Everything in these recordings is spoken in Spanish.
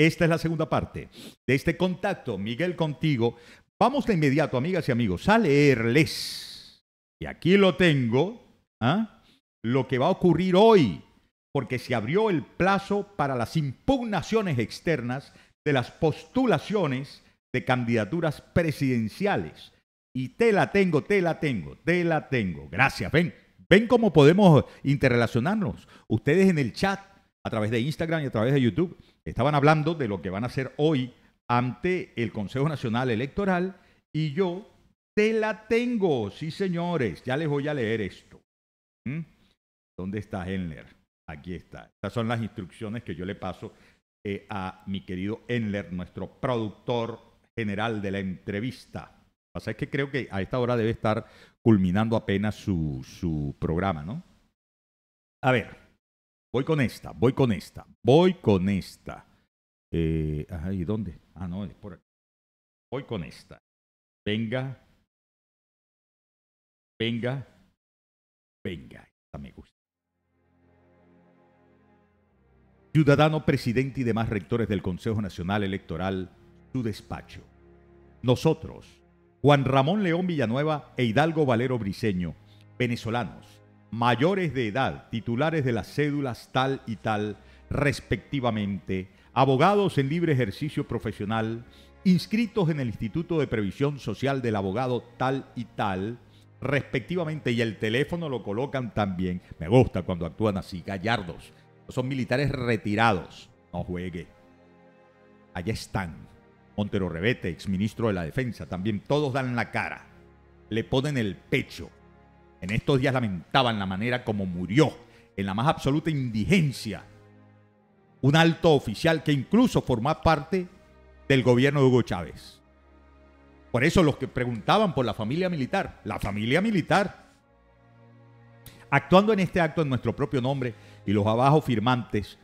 Esta es la segunda parte de este contacto, Miguel contigo. Vamos de inmediato, amigas y amigos, a leerles. Y aquí lo tengo, ¿ah? lo que va a ocurrir hoy, porque se abrió el plazo para las impugnaciones externas de las postulaciones de candidaturas presidenciales. Y te la tengo, te la tengo, te la tengo. Gracias. Ven, ven cómo podemos interrelacionarnos. Ustedes en el chat a través de Instagram y a través de YouTube. Estaban hablando de lo que van a hacer hoy ante el Consejo Nacional Electoral y yo te la tengo, sí señores, ya les voy a leer esto. ¿Mm? ¿Dónde está Enler? Aquí está. Estas son las instrucciones que yo le paso eh, a mi querido Enler, nuestro productor general de la entrevista. que pasa es que creo que a esta hora debe estar culminando apenas su, su programa, ¿no? A ver, Voy con esta, voy con esta, voy con esta. Eh, ¿y dónde? Ah, no, es por aquí. Voy con esta. Venga. Venga. Venga. Esta me gusta. Ciudadano presidente y demás rectores del Consejo Nacional Electoral, su despacho. Nosotros, Juan Ramón León Villanueva e Hidalgo Valero Briseño, venezolanos, mayores de edad, titulares de las cédulas tal y tal, respectivamente, abogados en libre ejercicio profesional, inscritos en el Instituto de Previsión Social del Abogado tal y tal, respectivamente, y el teléfono lo colocan también. Me gusta cuando actúan así, gallardos. Son militares retirados. No juegue. Allá están. Montero Rebete, exministro de la Defensa, también todos dan la cara. Le ponen el pecho en estos días lamentaban la manera como murió, en la más absoluta indigencia, un alto oficial que incluso formaba parte del gobierno de Hugo Chávez. Por eso los que preguntaban por la familia militar, la familia militar, actuando en este acto en nuestro propio nombre y los abajo firmantes,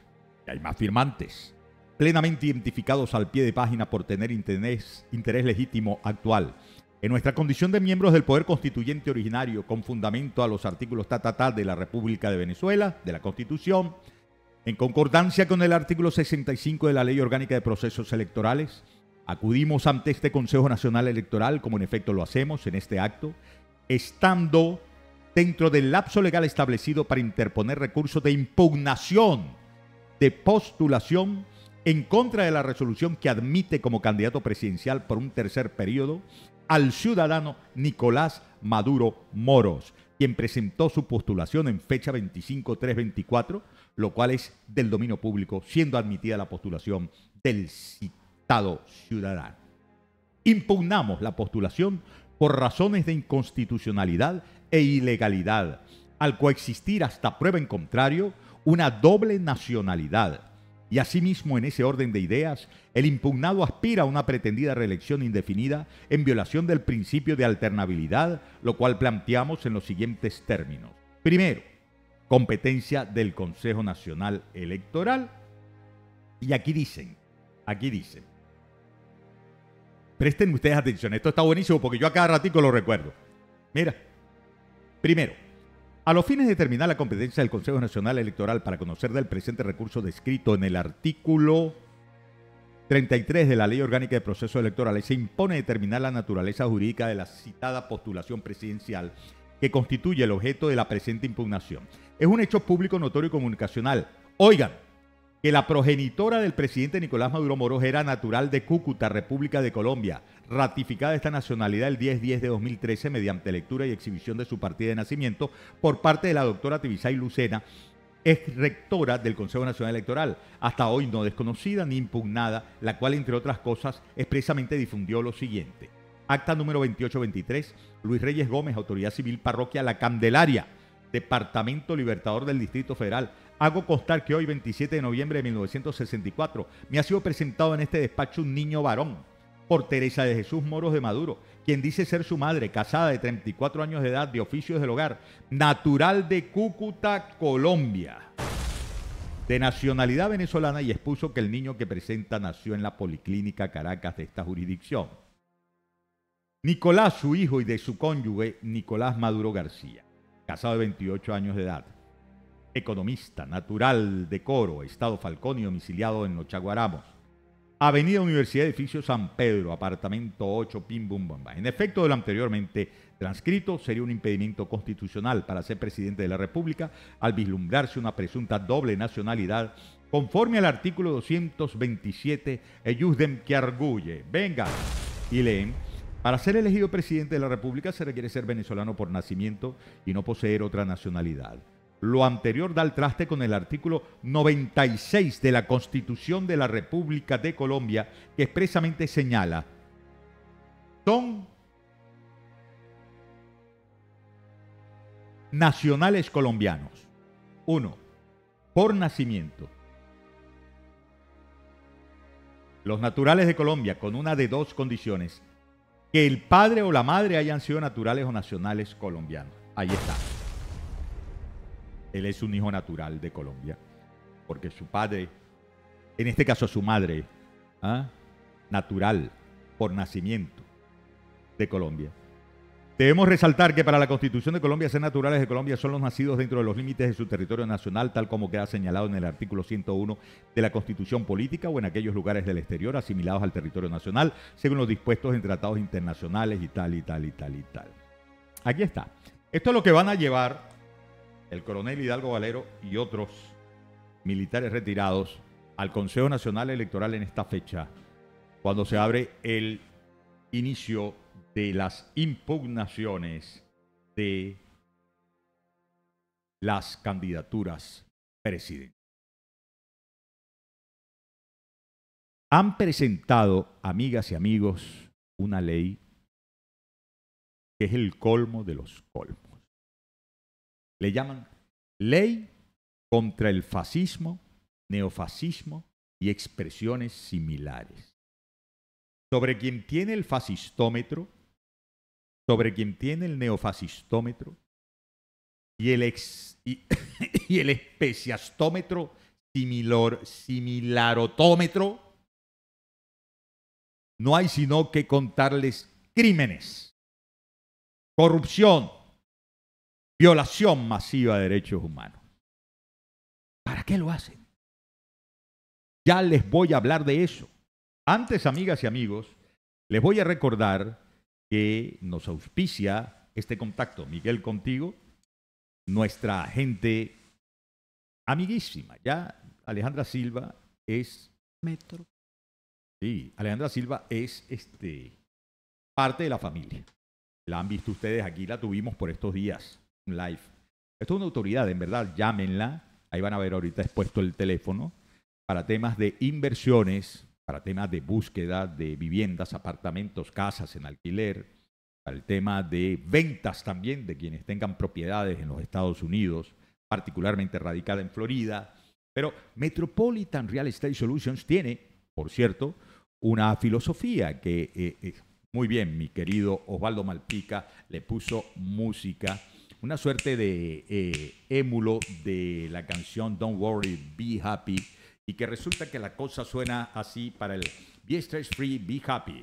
y hay más firmantes, plenamente identificados al pie de página por tener interés, interés legítimo actual en nuestra condición de miembros del Poder Constituyente originario, con fundamento a los artículos ta, de la República de Venezuela, de la Constitución, en concordancia con el artículo 65 de la Ley Orgánica de Procesos Electorales, acudimos ante este Consejo Nacional Electoral, como en efecto lo hacemos en este acto, estando dentro del lapso legal establecido para interponer recursos de impugnación, de postulación en contra de la resolución que admite como candidato presidencial por un tercer periodo al ciudadano Nicolás Maduro Moros, quien presentó su postulación en fecha 25-324, lo cual es del dominio público, siendo admitida la postulación del citado ciudadano. Impugnamos la postulación por razones de inconstitucionalidad e ilegalidad, al coexistir hasta prueba en contrario una doble nacionalidad y asimismo, en ese orden de ideas, el impugnado aspira a una pretendida reelección indefinida en violación del principio de alternabilidad, lo cual planteamos en los siguientes términos. Primero, competencia del Consejo Nacional Electoral. Y aquí dicen, aquí dicen, presten ustedes atención, esto está buenísimo porque yo a cada ratico lo recuerdo. Mira, primero, a los fines de determinar la competencia del Consejo Nacional Electoral para conocer del presente recurso descrito en el artículo 33 de la Ley Orgánica de Procesos Electorales, se impone determinar la naturaleza jurídica de la citada postulación presidencial que constituye el objeto de la presente impugnación. Es un hecho público notorio y comunicacional. Oigan, que la progenitora del presidente Nicolás Maduro Moros era natural de Cúcuta, República de Colombia, ratificada esta nacionalidad el 10-10 de 2013 mediante lectura y exhibición de su partida de nacimiento por parte de la doctora Tibisay Lucena, ex rectora del Consejo Nacional Electoral, hasta hoy no desconocida ni impugnada, la cual, entre otras cosas, expresamente difundió lo siguiente. Acta número 2823, Luis Reyes Gómez, Autoridad Civil Parroquia La Candelaria, Departamento Libertador del Distrito Federal, Hago constar que hoy, 27 de noviembre de 1964, me ha sido presentado en este despacho un niño varón por Teresa de Jesús Moros de Maduro, quien dice ser su madre, casada de 34 años de edad, de oficios del hogar, natural de Cúcuta, Colombia, de nacionalidad venezolana y expuso que el niño que presenta nació en la Policlínica Caracas de esta jurisdicción. Nicolás, su hijo y de su cónyuge, Nicolás Maduro García, casado de 28 años de edad, economista, natural de Coro, Estado Falcón y domiciliado en Chaguaramos, Avenida Universidad Edificio San Pedro, apartamento 8, Pim Bum Bamba. En efecto de lo anteriormente transcrito, sería un impedimento constitucional para ser presidente de la República al vislumbrarse una presunta doble nacionalidad conforme al artículo 227 el que arguye. Venga, y leen. Para ser elegido presidente de la República se requiere ser venezolano por nacimiento y no poseer otra nacionalidad. Lo anterior da el traste con el artículo 96 de la Constitución de la República de Colombia, que expresamente señala, son nacionales colombianos. uno, Por nacimiento. Los naturales de Colombia con una de dos condiciones. Que el padre o la madre hayan sido naturales o nacionales colombianos. Ahí está él es un hijo natural de Colombia, porque su padre, en este caso su madre, ¿ah? natural, por nacimiento, de Colombia. Debemos resaltar que para la Constitución de Colombia, ser naturales de Colombia son los nacidos dentro de los límites de su territorio nacional, tal como queda señalado en el artículo 101 de la Constitución Política o en aquellos lugares del exterior asimilados al territorio nacional, según los dispuestos en tratados internacionales y tal, y tal, y tal, y tal. Aquí está. Esto es lo que van a llevar el coronel Hidalgo Valero y otros militares retirados al Consejo Nacional Electoral en esta fecha, cuando se abre el inicio de las impugnaciones de las candidaturas presidenciales. Han presentado, amigas y amigos, una ley que es el colmo de los colmos le llaman ley contra el fascismo, neofascismo y expresiones similares. Sobre quien tiene el fascistómetro, sobre quien tiene el neofascistómetro y el, ex, y, especiastómetro similar similarotómetro, no hay sino que contarles crímenes, corrupción, violación masiva de derechos humanos. ¿Para qué lo hacen? Ya les voy a hablar de eso. Antes, amigas y amigos, les voy a recordar que nos auspicia este contacto, Miguel Contigo, nuestra gente amiguísima, ya Alejandra Silva es... Metro. Sí, Alejandra Silva es este, parte de la familia. La han visto ustedes aquí, la tuvimos por estos días live. Esto es una autoridad, en verdad, llámenla. Ahí van a ver ahorita expuesto el teléfono para temas de inversiones, para temas de búsqueda de viviendas, apartamentos, casas en alquiler, para el tema de ventas también de quienes tengan propiedades en los Estados Unidos, particularmente radicada en Florida. Pero Metropolitan Real Estate Solutions tiene, por cierto, una filosofía que, eh, eh, muy bien, mi querido Osvaldo Malpica le puso música una suerte de eh, émulo de la canción Don't Worry, Be Happy, y que resulta que la cosa suena así para el Be Stress Free, Be Happy.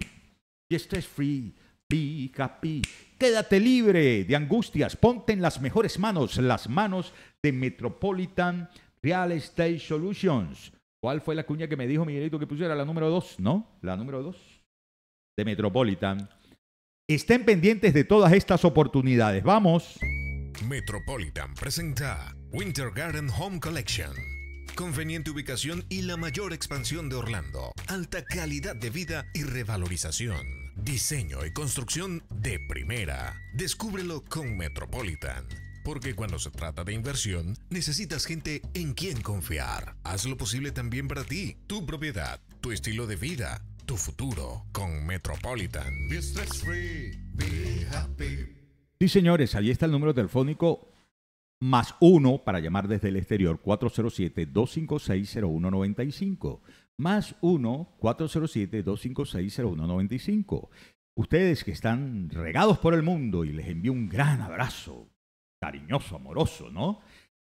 Be Stress Free, Be Happy. Quédate libre de angustias, ponte en las mejores manos, las manos de Metropolitan Real Estate Solutions. ¿Cuál fue la cuña que me dijo Miguelito que pusiera? La número dos ¿no? La número dos de Metropolitan. Estén pendientes de todas estas oportunidades. Vamos. Metropolitan presenta Winter Garden Home Collection. Conveniente ubicación y la mayor expansión de Orlando. Alta calidad de vida y revalorización. Diseño y construcción de primera. Descúbrelo con Metropolitan. Porque cuando se trata de inversión, necesitas gente en quien confiar. Haz lo posible también para ti, tu propiedad, tu estilo de vida, tu futuro con Metropolitan. Be stress free, be happy. Sí, señores, ahí está el número telefónico más uno para llamar desde el exterior 407-256-0195. Más uno 407-256-0195. Ustedes que están regados por el mundo y les envío un gran abrazo, cariñoso, amoroso, ¿no?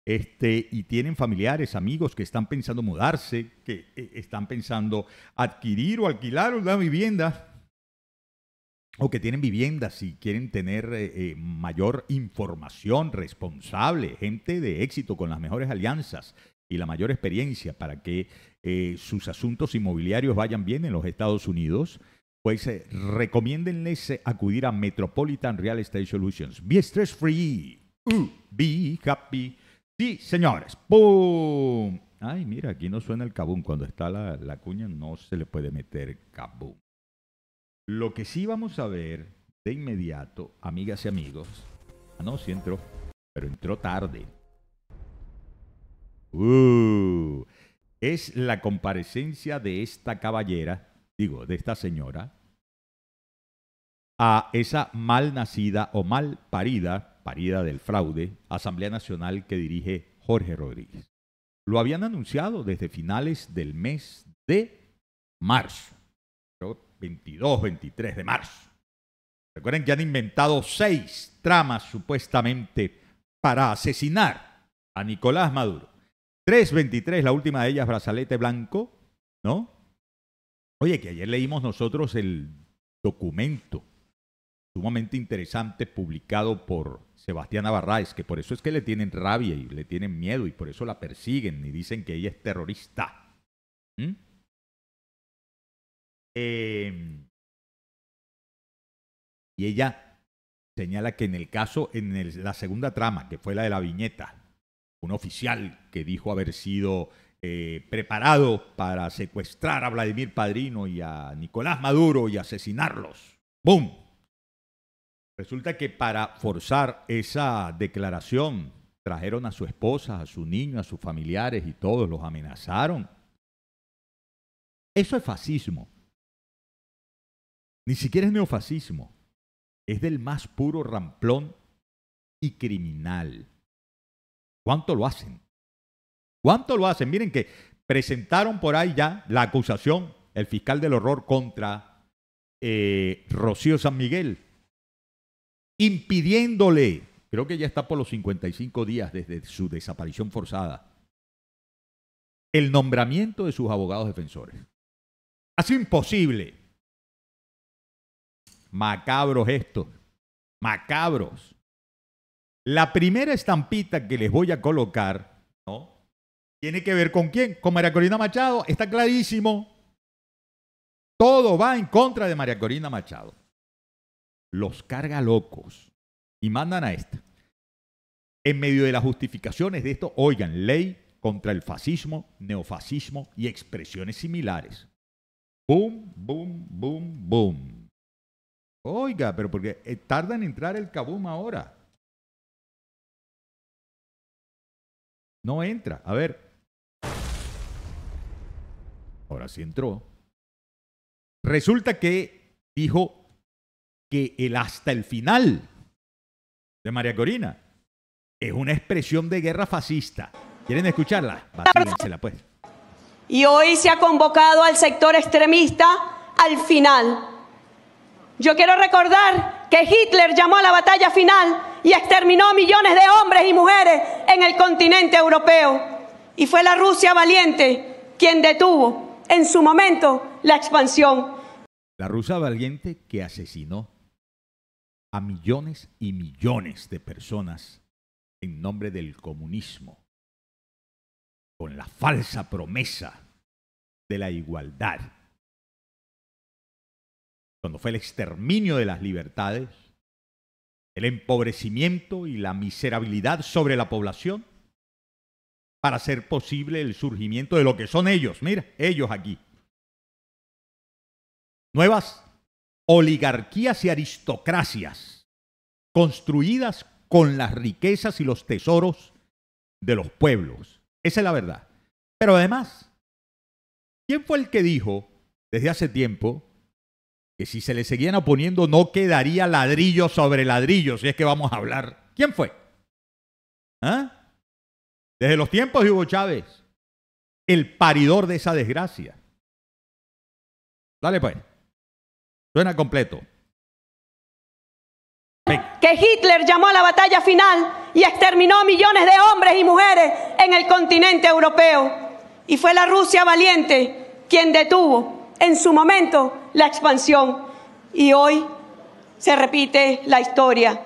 Este, y tienen familiares, amigos que están pensando mudarse, que eh, están pensando adquirir o alquilar una vivienda, o que tienen viviendas y quieren tener eh, eh, mayor información responsable, gente de éxito con las mejores alianzas y la mayor experiencia para que eh, sus asuntos inmobiliarios vayan bien en los Estados Unidos, pues recomiéndenles acudir a Metropolitan Real Estate Solutions. Be stress free, mm. be happy. Sí, señores, Ay, mira, aquí no suena el cabum. Cuando está la, cuña no se le puede meter cabum. Lo que sí vamos a ver de inmediato, amigas y amigos. Ah, no, sí entró, pero entró tarde. Uh, es la comparecencia de esta caballera, digo, de esta señora, a esa mal nacida o mal parida, parida del fraude, Asamblea Nacional que dirige Jorge Rodríguez. Lo habían anunciado desde finales del mes de marzo. 22, 23 de marzo. Recuerden que han inventado seis tramas supuestamente para asesinar a Nicolás Maduro. 3.23, la última de ellas, brazalete blanco, ¿no? Oye, que ayer leímos nosotros el documento sumamente interesante publicado por Sebastián Abarraes, que por eso es que le tienen rabia y le tienen miedo y por eso la persiguen y dicen que ella es terrorista. ¿Mm? Em, y ella señala que en el caso, en la segunda trama, que fue la de la viñeta, un oficial que dijo haber sido eh, preparado para secuestrar a Vladimir Padrino y a Nicolás Maduro y asesinarlos. ¡Bum! Resulta que para forzar esa declaración trajeron a su esposa, a su niño, a sus familiares y todos los amenazaron. Eso es fascismo. Ni siquiera es neofascismo. Es del más puro ramplón y criminal. ¿Cuánto lo hacen? ¿Cuánto lo hacen? Miren que presentaron por ahí ya la acusación, el fiscal del horror contra eh, Rocío San Miguel, impidiéndole, creo que ya está por los 55 días desde su desaparición forzada, el nombramiento de sus abogados defensores. Ha imposible Macabros estos. Macabros. La primera estampita que les voy a colocar, ¿no? Tiene que ver con quién? Con María Corina Machado. Está clarísimo. Todo va en contra de María Corina Machado. Los carga locos. Y mandan a esta. En medio de las justificaciones de esto, oigan, ley contra el fascismo, neofascismo y expresiones similares. Boom, boom, boom, boom. Oiga, pero porque eh, tarda en entrar el cabum ahora. No entra. A ver. Ahora sí entró. Resulta que dijo que el hasta el final de María Corina es una expresión de guerra fascista. ¿Quieren escucharla? la pues. Y hoy se ha convocado al sector extremista al final yo quiero recordar que Hitler llamó a la batalla final y exterminó a millones de hombres y mujeres en el continente europeo. Y fue la Rusia valiente quien detuvo en su momento la expansión. La Rusia valiente que asesinó a millones y millones de personas en nombre del comunismo, con la falsa promesa de la igualdad cuando fue el exterminio de las libertades, el empobrecimiento y la miserabilidad sobre la población, para hacer posible el surgimiento de lo que son ellos, mira, ellos aquí. Nuevas oligarquías y aristocracias, construidas con las riquezas y los tesoros de los pueblos. Esa es la verdad. Pero además, ¿quién fue el que dijo desde hace tiempo que si se le seguían oponiendo no quedaría ladrillo sobre ladrillo, si es que vamos a hablar. ¿Quién fue? ¿Ah? Desde los tiempos de Hugo Chávez, el paridor de esa desgracia. Dale pues. Suena completo. Que Hitler llamó a la batalla final y exterminó millones de hombres y mujeres en el continente europeo. Y fue la Rusia valiente quien detuvo en su momento la expansión y hoy se repite la historia.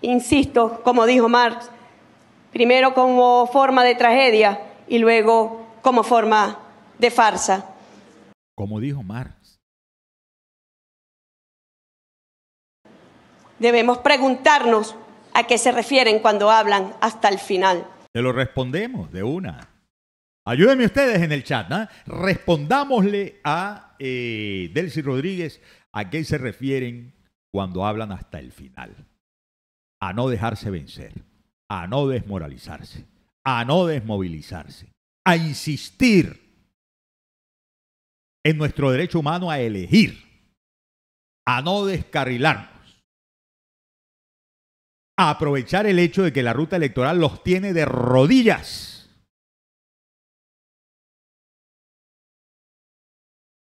Insisto, como dijo Marx, primero como forma de tragedia y luego como forma de farsa. Como dijo Marx. Debemos preguntarnos a qué se refieren cuando hablan hasta el final. Te lo respondemos de una. Ayúdenme ustedes en el chat, ¿no? ¿ah? Respondámosle a eh, Delcy Rodríguez a qué se refieren cuando hablan hasta el final. A no dejarse vencer, a no desmoralizarse, a no desmovilizarse, a insistir en nuestro derecho humano a elegir, a no descarrilarnos, a aprovechar el hecho de que la ruta electoral los tiene de rodillas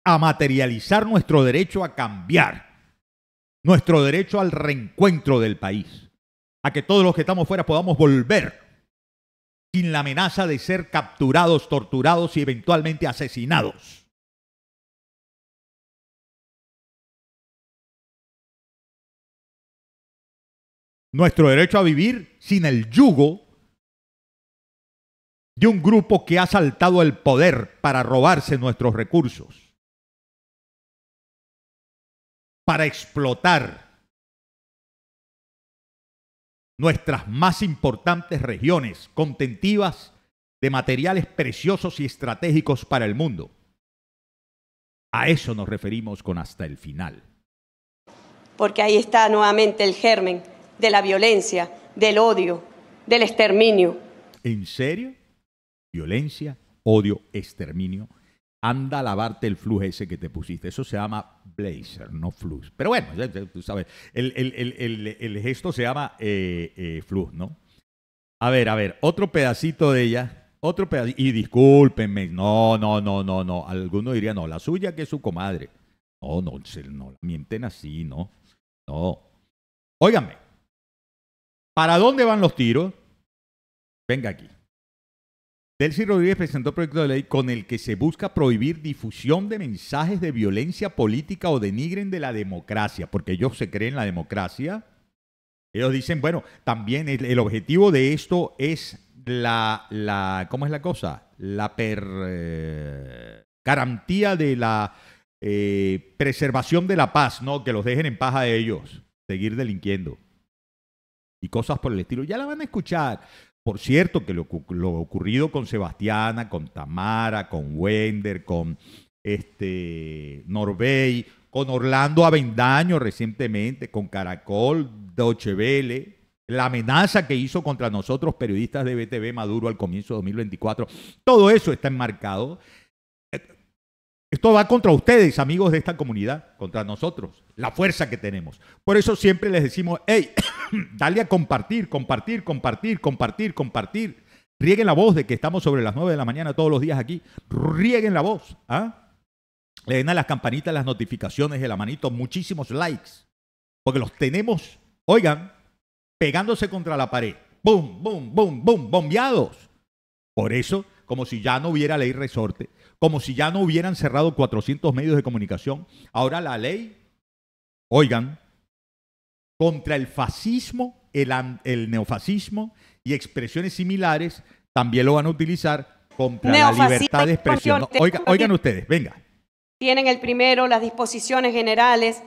a materializar nuestro derecho a cambiar, nuestro derecho al reencuentro del país, a que todos los que estamos fuera podamos volver sin la amenaza de ser capturados, torturados y eventualmente asesinados. Nuestro derecho a vivir sin el yugo de un grupo que ha saltado el poder para robarse nuestros recursos para explotar nuestras más importantes regiones contentivas de materiales preciosos y estratégicos para el mundo. A eso nos referimos con hasta el final. Porque ahí está nuevamente el germen de la violencia, del odio, del exterminio. ¿En serio? Violencia, odio, exterminio anda a lavarte el flujo ese que te pusiste. Eso se llama blazer, no flujo. Pero bueno, tú sabes, el, gesto se llama eh, eh, flujo, ¿no? A ver, a ver, otro pedacito de ella. Otro pedacito. Y discúlpenme, no, no, no, no, no. Alguno diría, no, la suya que es su comadre. No, no, no, no, mienten así, no. No. Óigame, ¿para dónde van los tiros? Venga aquí. Delcy Rodríguez presentó proyecto de ley con el que se busca prohibir difusión de mensajes de violencia política o denigren de la democracia, porque ellos se creen la democracia. Ellos dicen, bueno, también el, objetivo de esto es la, la, ¿cómo es la cosa? La per, eh, garantía de la eh, preservación de la paz, ¿no? Que los dejen en paz a ellos, seguir delinquiendo. Y cosas por el estilo. Ya la van a escuchar. Por cierto, que lo, ocurrido con Sebastiana, con Tamara, con Wender, con este, Norbey, con Orlando Avendaño recientemente, con Caracol, Dochevele, la amenaza que hizo contra nosotros periodistas de BTV Maduro al comienzo de 2024, todo eso está enmarcado esto va contra ustedes, amigos de esta comunidad, contra nosotros, la fuerza que tenemos. Por eso siempre les decimos, hey, dale a compartir, compartir, compartir, compartir, compartir. Rieguen la voz de que estamos sobre las 9 de la mañana todos los días aquí. Rieguen la voz. ¿ah? Le den a las campanitas las notificaciones de la manito muchísimos likes. Porque los tenemos, oigan, pegándose contra la pared. ¡Bum, Boom, boom, boom, boom, bombeados Por eso, como si ya no hubiera ley resorte, como si ya no hubieran cerrado 400 medios de comunicación. Ahora la ley, oigan, contra el fascismo, el, neofascismo y expresiones similares también lo van a utilizar contra la libertad de expresión. oigan, oigan ustedes, venga. Tienen el primero, las disposiciones generales.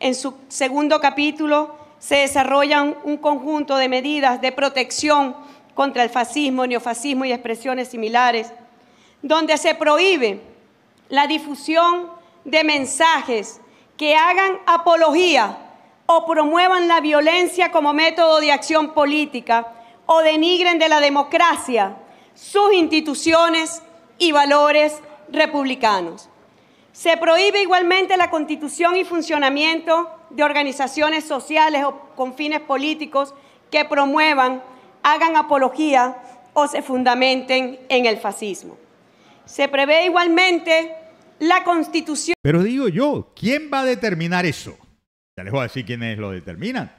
En su segundo capítulo se desarrollan un conjunto de medidas de protección contra el fascismo, neofascismo y expresiones similares donde se prohíbe la difusión de mensajes que hagan apología o promuevan la violencia como método de acción política o denigren de la democracia, sus instituciones y valores republicanos. Se prohíbe igualmente la constitución y funcionamiento de organizaciones sociales o con fines políticos que promuevan, hagan apología o se fundamenten en el fascismo. Se prevé igualmente la constitución. Pero digo yo, ¿quién va a determinar eso? Ya les voy a decir quiénes lo determinan.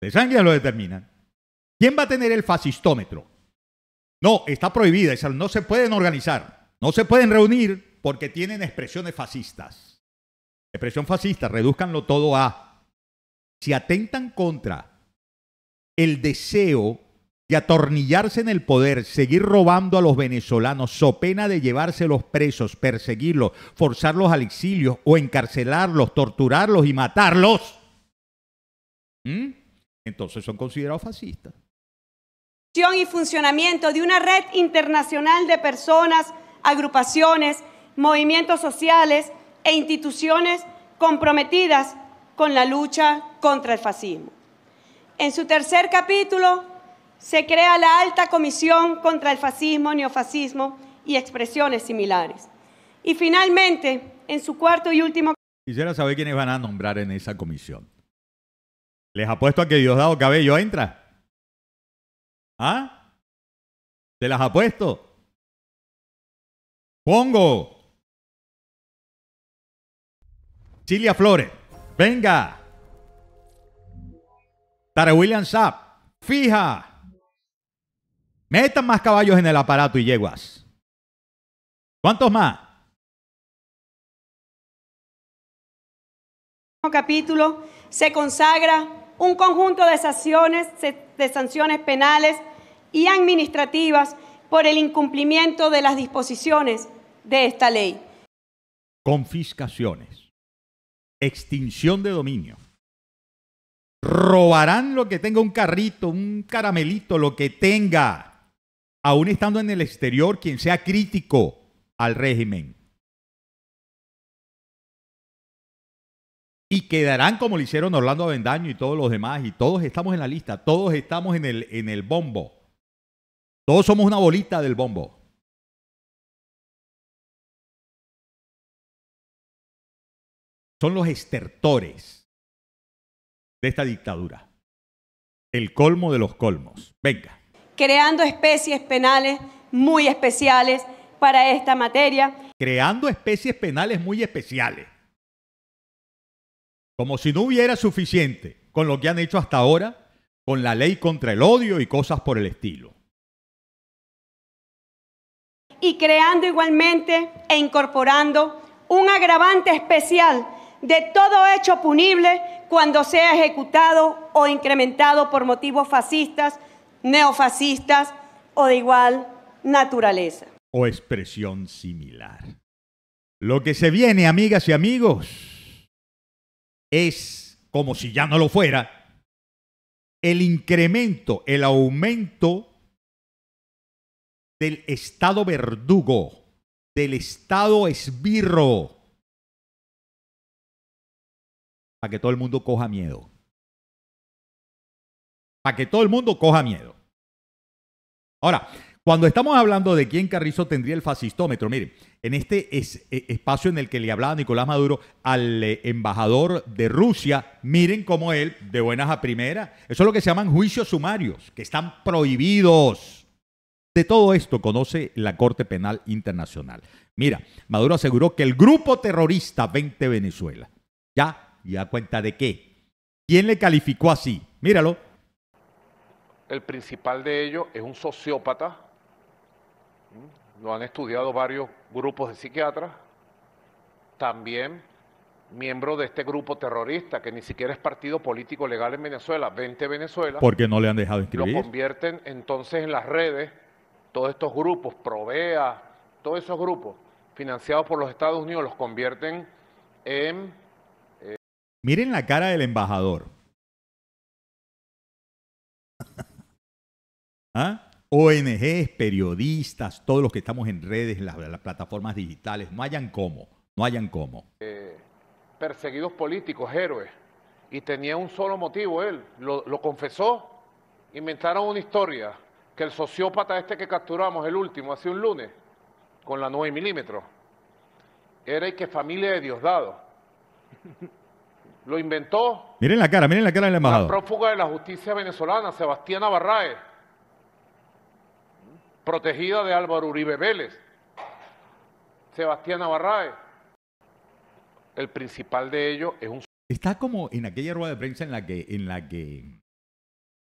De sangre lo determinan. ¿Quién va a tener el fascistómetro? No, está prohibida, no se pueden organizar, no se pueden reunir porque tienen expresiones fascistas. Expresión fascista, reduzcanlo todo a. Si atentan contra el deseo y atornillarse en el poder, seguir robando a los venezolanos, so pena de llevárselos presos, perseguirlos, forzarlos al exilio o encarcelarlos, torturarlos y matarlos, ¿Mm? entonces son considerados fascistas. Y funcionamiento de una red internacional de personas, agrupaciones, movimientos sociales e instituciones comprometidas con la lucha contra el fascismo. En su tercer capítulo, se crea la Alta Comisión contra el Fascismo, Neofascismo y expresiones similares. Y finalmente, en su cuarto y último... Quisiera saber quiénes van a nombrar en esa comisión. Les apuesto a que Diosdado Cabello entra. ¿Ah? ¿Te las apuesto? Pongo. Cilia Flores. Venga. ¡Tare William Sapp. Fija. Metan más caballos en el aparato y yeguas. ¿Cuántos más? capítulo se consagra un conjunto de sanciones, de sanciones penales y administrativas por el incumplimiento de las disposiciones de esta ley. Confiscaciones, extinción de dominio, robarán lo que tenga un carrito, un caramelito, lo que tenga aún estando en el exterior, quien sea crítico al régimen. Y quedarán como lo hicieron Orlando Avendaño y todos los demás, y todos estamos en la lista, todos estamos en el, en el bombo. Todos somos una bolita del bombo. Son los estertores de esta dictadura. El colmo de los colmos. Venga creando especies penales muy especiales para esta materia. Creando especies penales muy especiales. Como si no hubiera suficiente con lo que han hecho hasta ahora, con la ley contra el odio y cosas por el estilo. Y creando igualmente e incorporando un agravante especial de todo hecho punible cuando sea ejecutado o incrementado por motivos fascistas neofascistas o de igual naturaleza. O expresión similar. Lo que se viene, amigas y amigos, es, como si ya no lo fuera, el incremento, el aumento del Estado verdugo, del Estado esbirro, para que todo el mundo coja miedo para que todo el mundo coja miedo. Ahora, cuando estamos hablando de quién Carrizo tendría el fascistómetro, miren, en este e, espacio en el que le hablaba Nicolás Maduro al eh, embajador de Rusia, miren cómo él, de buenas a primeras, eso es lo que se llaman juicios sumarios, que están prohibidos. De todo esto conoce la Corte Penal Internacional. Mira, Maduro aseguró que el grupo terrorista 20 Venezuela, ya, y ya cuenta de qué. ¿Quién le calificó así? Míralo, el principal de ellos es un sociópata. Mm, lo han estudiado varios grupos de psiquiatras. También miembro de este grupo terrorista, que ni siquiera es partido político legal en Venezuela, 20 Venezuela. Porque no le han dejado inscribir. Lo convierten entonces en las redes, todos estos grupos, Provea, todos esos grupos financiados por los Estados Unidos, los convierten en... Eh, Miren la cara del embajador. ¿Ah? ONGs, periodistas, todos los que estamos en redes, en las, plataformas digitales, no hayan cómo, no hayan cómo. Eh, perseguidos políticos, héroes, y tenía un solo motivo él, lo, confesó, inventaron una historia, que el sociópata este que capturamos el último, hace un lunes, con la 9 milímetros, era el que familia de Diosdado. Lo inventó. Miren la cara, miren la cara del embajador. La prófuga de la justicia venezolana, Sebastián Abarraez protegida de Álvaro Uribe Vélez, Sebastián Navarrae. El principal de ellos es un... Está como en aquella rueda de prensa en la que... En la que...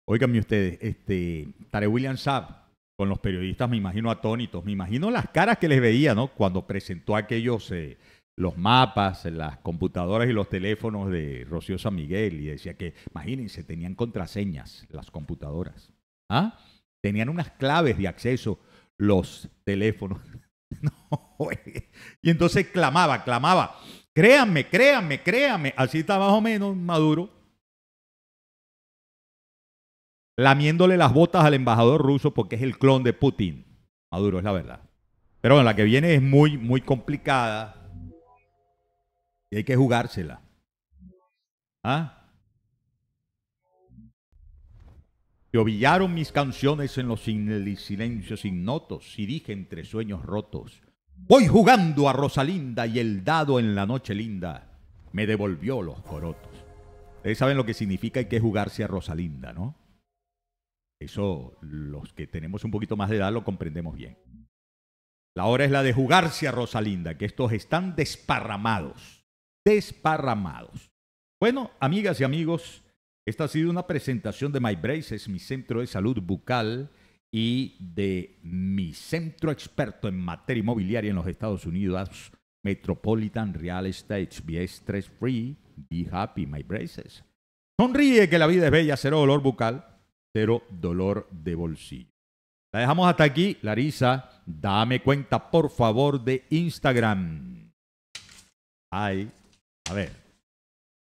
ustedes, este, Tare William Saab, con los periodistas, me imagino atónitos, me imagino las caras que les veía, ¿no? Cuando presentó aquellos, eh, los mapas, las computadoras y los teléfonos de Rocío San Miguel y decía que, imagínense, tenían contraseñas las computadoras. ¿Ah? Tenían unas claves de acceso los teléfonos. no, y entonces clamaba, clamaba, créanme, créanme, créanme. Así está más o menos Maduro. Lamiéndole las botas al embajador ruso porque es el clon de Putin. Maduro, es la verdad. Pero bueno, la que viene es muy, muy complicada. Y hay que jugársela. ¿Ah? Te ovillaron mis canciones en los silencios ignotos y dije entre sueños rotos. Voy jugando a Rosalinda y el dado en la noche linda me devolvió los corotos. Ustedes saben lo que significa y que jugarse a Rosalinda, ¿no? Eso los que tenemos un poquito más de edad lo comprendemos bien. La hora es la de jugarse a Rosalinda, que estos están desparramados, desparramados. Bueno, amigas y amigos, esta ha sido una presentación de My Braces, mi centro de salud bucal y de mi centro experto en materia inmobiliaria en los Estados Unidos, Metropolitan Real Estate, Be Stress Free, Be Happy, My Braces. Sonríe que la vida es bella, cero dolor bucal, cero dolor de bolsillo. La dejamos hasta aquí, Larisa. Dame cuenta, por favor, de Instagram. Ay, a ver.